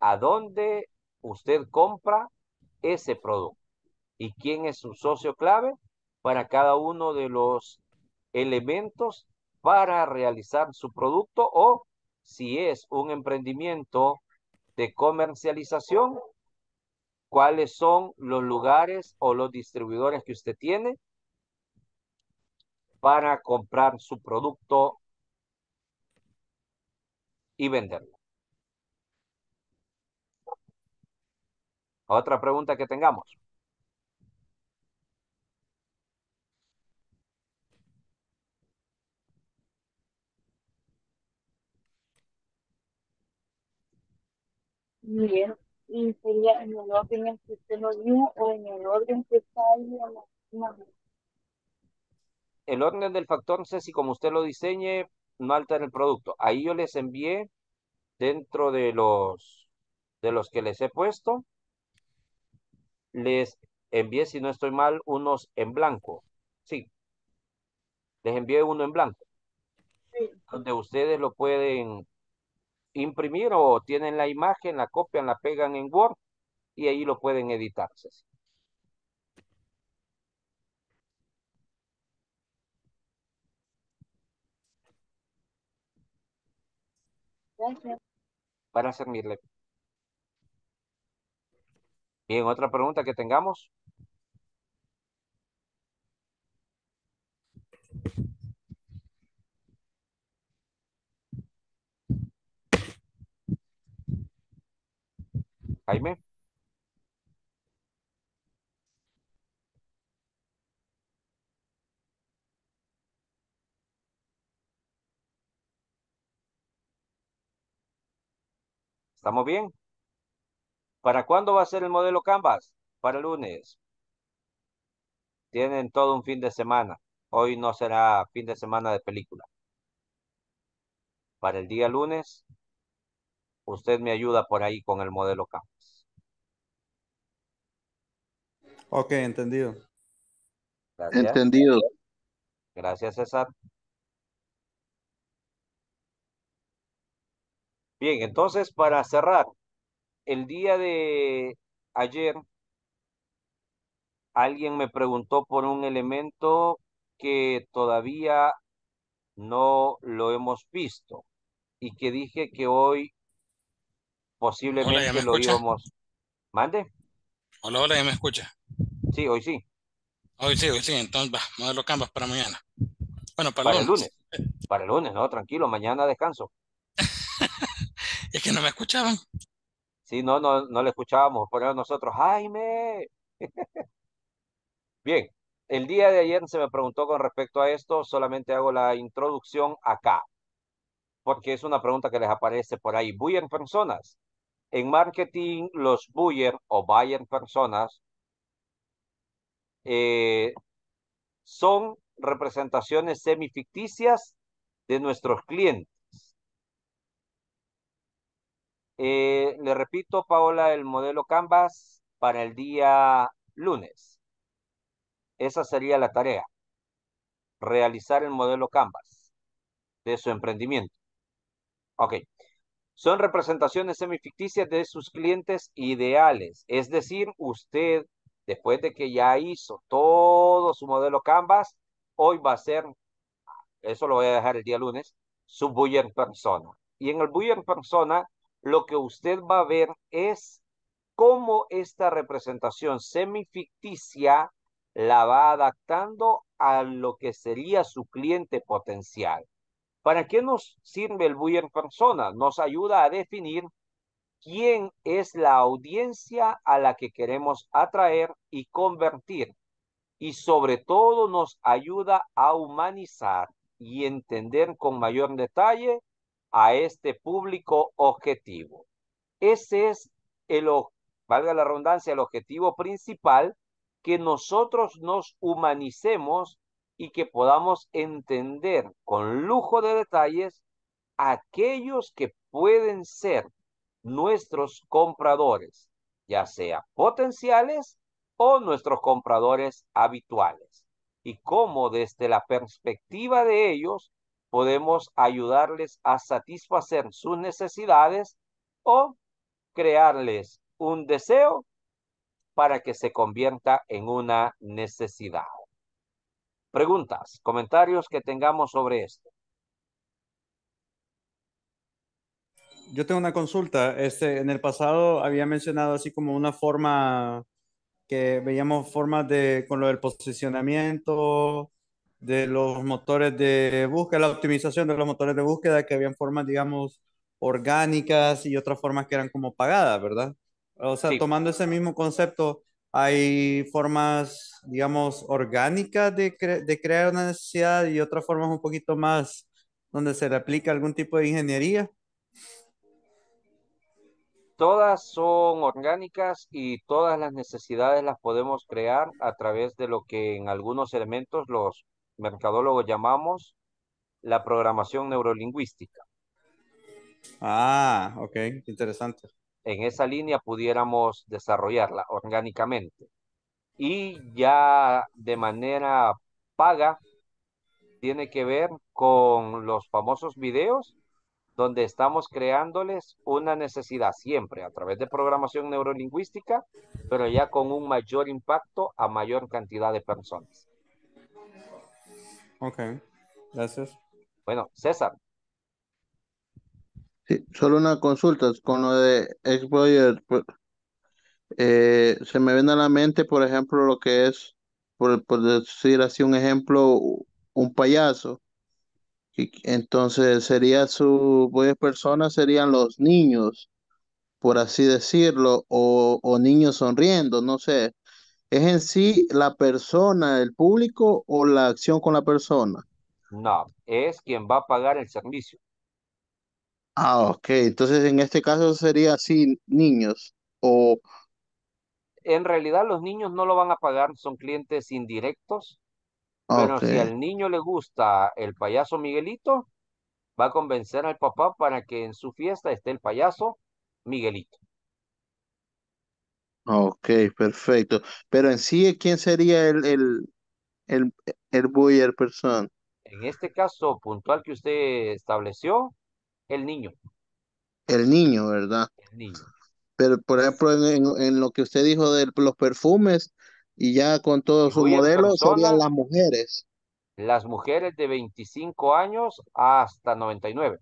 a dónde usted compra ese producto y quién es su socio clave para cada uno de los elementos para realizar su producto o si es un emprendimiento de comercialización, cuáles son los lugares o los distribuidores que usted tiene para comprar su producto y venderla. Otra pregunta que tengamos. bien y sería en el orden que usted lo dio o en el orden que está ahí El orden del factor, no sé si como usted lo diseñe, no en el producto. Ahí yo les envié dentro de los, de los que les he puesto, les envié, si no estoy mal, unos en blanco. Sí, les envié uno en blanco. Sí. Donde ustedes lo pueden imprimir o tienen la imagen, la copian, la pegan en Word y ahí lo pueden editar. Para servirle. en otra pregunta que tengamos. Jaime. ¿Estamos bien? ¿Para cuándo va a ser el modelo Canvas? Para el lunes. Tienen todo un fin de semana. Hoy no será fin de semana de película. Para el día lunes, usted me ayuda por ahí con el modelo Canvas. Ok, entendido. Entendido. Gracias, César. Bien, entonces para cerrar, el día de ayer alguien me preguntó por un elemento que todavía no lo hemos visto y que dije que hoy posiblemente lo íbamos. ¿Mande? Hola, hola, ¿ya me escucha? Sí, hoy sí. Hoy sí, hoy sí, entonces va, los cambios para mañana. Bueno, para, el lunes. Para el lunes, no, tranquilo, mañana descanso. es que no me escuchaban. Sí, no, no, no le escuchábamos, pero nosotros, Jaime. Bien, el día de ayer se me preguntó con respecto a esto, solamente hago la introducción acá, porque es una pregunta que les aparece por ahí. Buyer personas. En marketing, los buyer o buyer personas eh, son representaciones semificticias de nuestros clientes Eh, le repito, Paola, el modelo Canvas para el día lunes. Esa sería la tarea. Realizar el modelo Canvas de su emprendimiento. Ok. Son representaciones semificticias de sus clientes ideales. Es decir, usted, después de que ya hizo todo su modelo Canvas, hoy va a ser, eso lo voy a dejar el día lunes, su buyer persona. Y en el buyer persona lo que usted va a ver es cómo esta representación semificticia la va adaptando a lo que sería su cliente potencial. ¿Para qué nos sirve el buyer persona? Nos ayuda a definir quién es la audiencia a la que queremos atraer y convertir. Y sobre todo nos ayuda a humanizar y entender con mayor detalle a este público objetivo. Ese es el, valga la redundancia, el objetivo principal, que nosotros nos humanicemos y que podamos entender con lujo de detalles aquellos que pueden ser nuestros compradores, ya sea potenciales o nuestros compradores habituales, y cómo desde la perspectiva de ellos podemos ayudarles a satisfacer sus necesidades o crearles un deseo para que se convierta en una necesidad. Preguntas, comentarios que tengamos sobre esto. Yo tengo una consulta. Este, en el pasado había mencionado así como una forma que veíamos formas de con lo del posicionamiento, de los motores de búsqueda, la optimización de los motores de búsqueda, que habían formas, digamos, orgánicas y otras formas que eran como pagadas, ¿verdad? O sea, tomando ese mismo concepto, hay formas, digamos, orgánicas de, de crear una necesidad y otras formas un poquito más donde se le aplica algún tipo de ingeniería. Todas son orgánicas y todas las necesidades las podemos crear a través de lo que en algunos elementos los Mercadólogo llamamos la programación neurolingüística. Ah, ok, interesante. En esa línea pudiéramos desarrollarla orgánicamente. Y ya de manera paga, tiene que ver con los famosos videos donde estamos creándoles una necesidad siempre a través de programación neurolingüística, pero ya con un mayor impacto a mayor cantidad de personas. Ok, gracias. Bueno, César. Sí, solo una consulta con lo de Explorer. Pues, eh, se me viene a la mente, por ejemplo, lo que es, por, decir así un ejemplo, un payaso. Y, entonces sería su pues, persona serían los niños, por así decirlo, o niños sonriendo, no sé. ¿Es en sí la persona, el público o la acción con la persona? No, es quien va a pagar el servicio. Ah, ok. Entonces en este caso sería así, niños o... En realidad los niños no lo van a pagar, son clientes indirectos, pero si al niño le gusta el payaso Miguelito, va a convencer al papá para que en su fiesta esté el payaso Miguelito. Ok, perfecto. Pero en sí, ¿quién sería el, el, el, el buyer person? En este caso puntual que usted estableció, el niño. El niño, ¿verdad? El niño. Pero, por ejemplo, en, en lo que usted dijo de los perfumes, y ya con todos sus modelos serían las mujeres. Las mujeres de 25 años hasta 99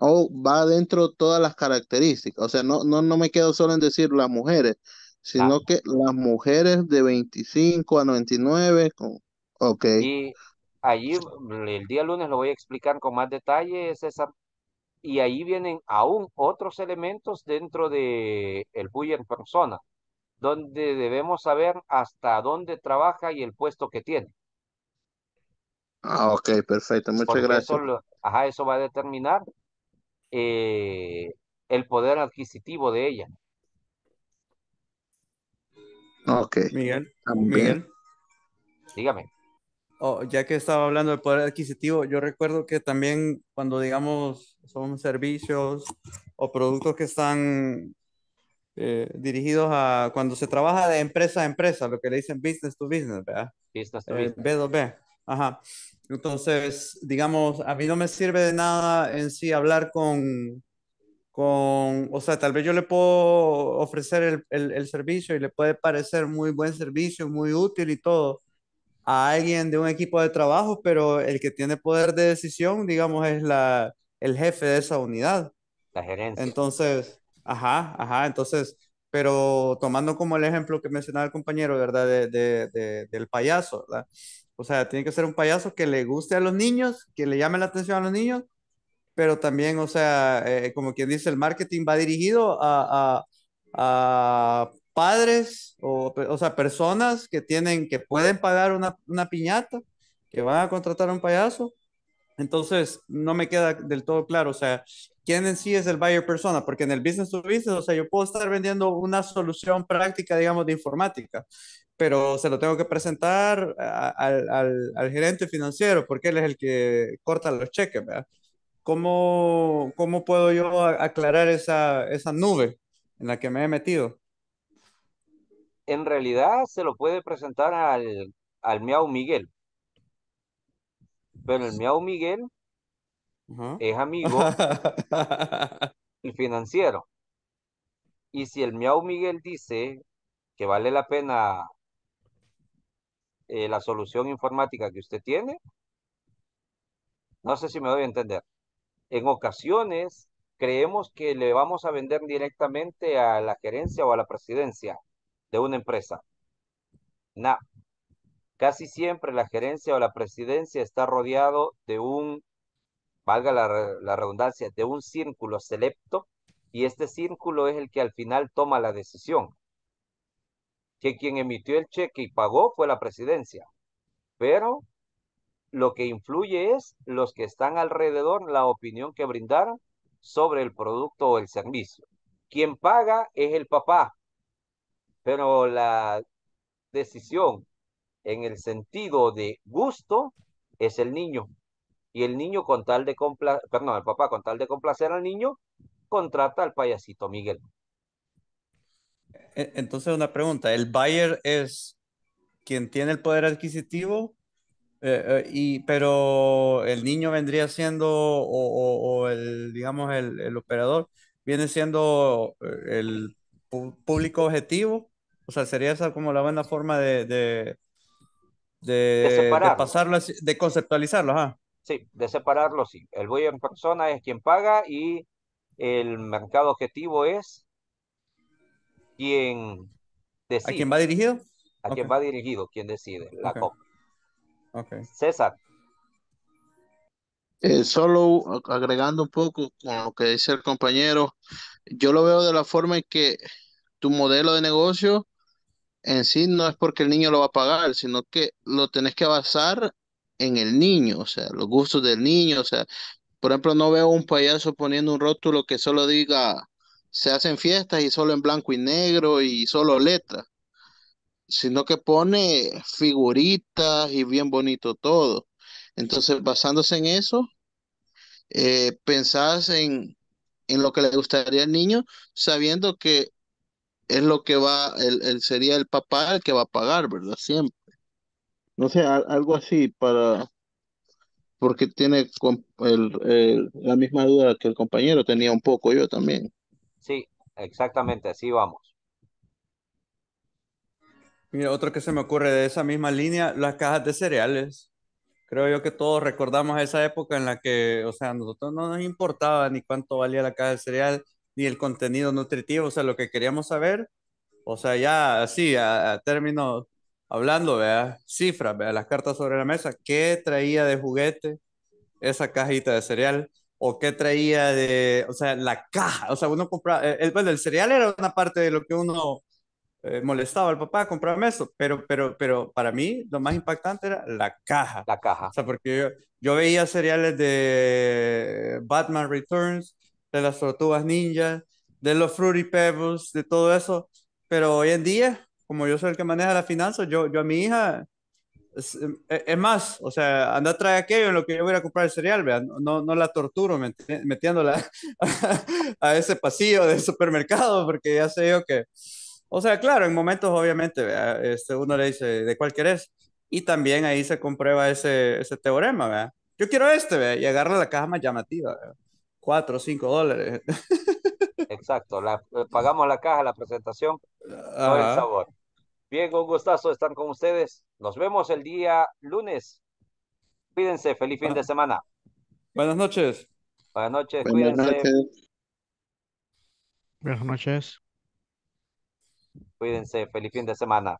o va dentro todas las características. O sea, no, no, no me quedo solo en decir las mujeres, sino que las mujeres de 25 a 99, ok. Y allí el día lunes lo voy a explicar con más detalle, Y ahí vienen aún otros elementos dentro de el en persona, donde debemos saber hasta dónde trabaja y el puesto que tiene. Ah, ok, perfecto, muchas gracias. ajá, eso va a determinar eh, el poder adquisitivo de ella. Ok. Miguel. Miguel. Dígame. Oh, ya que estaba hablando del poder adquisitivo, yo recuerdo que también cuando digamos son servicios o productos que están eh, dirigidos a cuando se trabaja de empresa a empresa, lo que le dicen business to business, ¿verdad? B2B. Eh, ajá. Entonces, digamos, a mí no me sirve de nada en sí hablar con, con o sea, tal vez yo le puedo ofrecer el, el, servicio y le puede parecer muy buen servicio, muy útil y todo a alguien de un equipo de trabajo, pero el que tiene poder de decisión, digamos, es la, el jefe de esa unidad. La gerencia. Entonces, ajá, ajá, entonces, pero tomando como el ejemplo que mencionaba el compañero, ¿verdad? de, del payaso, ¿verdad? O sea, tiene que ser un payaso que le guste a los niños, que le llame la atención a los niños, pero también, o sea, eh, como quien dice, el marketing va dirigido a, a, padres o, o, sea, personas que tienen, que pueden pagar una, una piñata, que van a contratar a un payaso. Entonces, no me queda del todo claro, o sea, quién en sí es el buyer persona, porque en el business to business, o sea, yo puedo estar vendiendo una solución práctica, digamos, de informática, pero se lo tengo que presentar al, al, al, gerente financiero porque él es el que corta los cheques, ¿Cómo, cómo puedo yo aclarar esa, esa nube en la que me he metido? En realidad se lo puede presentar al, al Miau Miguel. Pero el Miau Miguel es amigo el financiero. Y si el Miau Miguel dice que vale la pena eh, la solución informática que usted tiene. No sé si me doy a entender. En ocasiones creemos que le vamos a vender directamente a la gerencia o a la presidencia de una empresa. No. Casi siempre la gerencia o la presidencia está rodeado de un, valga la redundancia, de un círculo selecto y este círculo es el que al final toma la decisión que quien emitió el cheque y pagó fue la presidencia. Pero lo que influye es los que están alrededor, la opinión que brindaron sobre el producto o el servicio. Quien paga es el papá, pero la decisión en el sentido de gusto es el niño. Y el niño con tal de complacer, perdón, el papá con tal de complacer al niño, contrata al payasito Miguel. E-, entonces, una pregunta, ¿el buyer es quien tiene el poder adquisitivo? Eh, eh, y, pero el niño vendría siendo, o, el, digamos, el, operador, viene siendo eh, el público objetivo. O sea, sería esa como la buena forma de, de, de, conceptualizarlo. Sí, de separarlo, sí. El buyer en persona es quien paga y el mercado objetivo es ¿A quién va dirigido? A quién va dirigido, quién decide, la César. Eh, solo agregando un poco con lo que dice el compañero, yo lo veo de la forma en que tu modelo de negocio en sí no es porque el niño lo va a pagar, sino que lo tenés que basar en el niño, o sea, los gustos del niño, o sea, por ejemplo, no veo un payaso poniendo un rótulo que solo diga se hacen fiestas y solo en blanco y negro y solo letras, sino que pone figuritas y bien bonito todo. Entonces, basándose en eso, eh, pensás en, en, lo que le gustaría al niño, sabiendo que es lo que va, el, el sería el papá el que va a pagar, ¿verdad? Siempre. No sé, algo así para, porque tiene el, la misma duda que el compañero tenía un poco yo también. Sí, exactamente, así vamos. Mira, otro que se me ocurre de esa misma línea, las cajas de cereales. Creo yo que todos recordamos esa época en la que, o sea, nosotros no nos importaba ni cuánto valía la caja de cereal, ni el contenido nutritivo, o sea, lo que queríamos saber, o sea, ya así, a, términos hablando, vea, cifras, vea, las cartas sobre la mesa, ¿qué traía de juguete esa cajita de cereal? o qué traía de, o sea, la caja, o sea, uno compraba, el, eh, eh, bueno, el cereal era una parte de lo que uno eh, molestaba al papá, comprarme eso, pero, pero, pero para mí lo más impactante era la caja. La caja. O sea, porque yo, veía cereales de Batman Returns, de las tortugas ninjas, de los Fruity Pebbles, de todo eso, pero hoy en día, como yo soy el que maneja la finanzas, yo, yo a mi hija es, em, e, es, más, o sea, anda a traer aquello en lo que yo voy a comprar el cereal, ¿vea? No, no la torturo metiéndola a ese pasillo del supermercado, porque ya sé yo que. O sea, claro, en momentos, obviamente, Este, uno le dice, ¿de cuál querés? Y también ahí se comprueba ese, ese teorema, ¿vea? Yo quiero este, ¿vea? Y agarra la caja más llamativa, ¿vea? cuatro o cinco dólares. Exacto, la, pagamos la caja, la presentación, no el sabor. Bien, un gustazo estar con ustedes. Nos vemos el día lunes. Cuídense, feliz fin de semana. Buenas noches. Buenas noches, cuídense. Noches. Buenas noches. Cuídense, feliz fin de semana.